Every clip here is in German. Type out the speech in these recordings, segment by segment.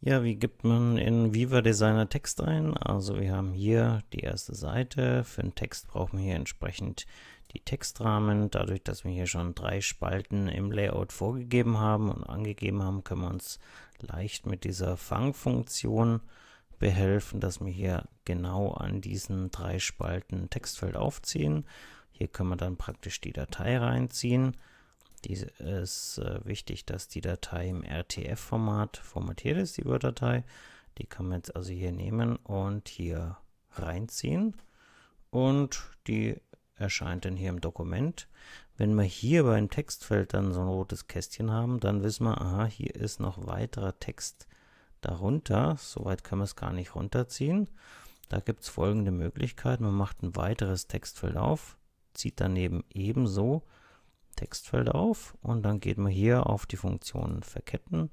Ja, wie gibt man in Viva Designer Text ein? Also wir haben hier die erste Seite. Für den Text brauchen wir hier entsprechend die Textrahmen. Dadurch, dass wir hier schon drei Spalten im Layout vorgegeben haben und angegeben haben, können wir uns leicht mit dieser Fangfunktion behelfen, dass wir hier genau an diesen drei Spalten Textfeld aufziehen. Hier können wir dann praktisch die Datei reinziehen. Dies ist äh, wichtig, dass die Datei im RTF-Format formatiert ist, die Word-Datei. Die kann man jetzt also hier nehmen und hier reinziehen und die erscheint dann hier im Dokument. Wenn wir hier beim Textfeld dann so ein rotes Kästchen haben, dann wissen wir, aha, hier ist noch weiterer Text darunter. Soweit können wir es gar nicht runterziehen. Da gibt es folgende Möglichkeit. Man macht ein weiteres Textfeld auf, zieht daneben ebenso Textfelder auf und dann geht man hier auf die Funktion verketten.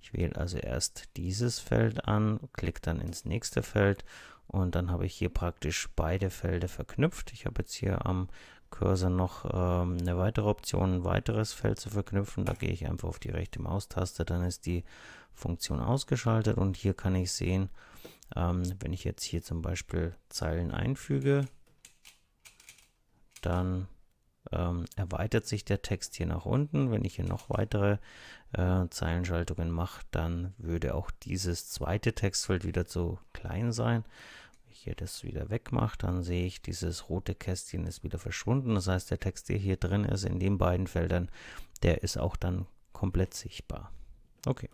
Ich wähle also erst dieses Feld an, klicke dann ins nächste Feld und dann habe ich hier praktisch beide Felder verknüpft. Ich habe jetzt hier am Cursor noch ähm, eine weitere Option, ein weiteres Feld zu verknüpfen. Da gehe ich einfach auf die rechte Maustaste, dann ist die Funktion ausgeschaltet und hier kann ich sehen, ähm, wenn ich jetzt hier zum Beispiel Zeilen einfüge, dann ähm, erweitert sich der Text hier nach unten. Wenn ich hier noch weitere äh, Zeilenschaltungen mache, dann würde auch dieses zweite Textfeld wieder zu klein sein. Wenn ich hier das wieder wegmache, dann sehe ich, dieses rote Kästchen ist wieder verschwunden. Das heißt, der Text, der hier drin ist, in den beiden Feldern, der ist auch dann komplett sichtbar. Okay.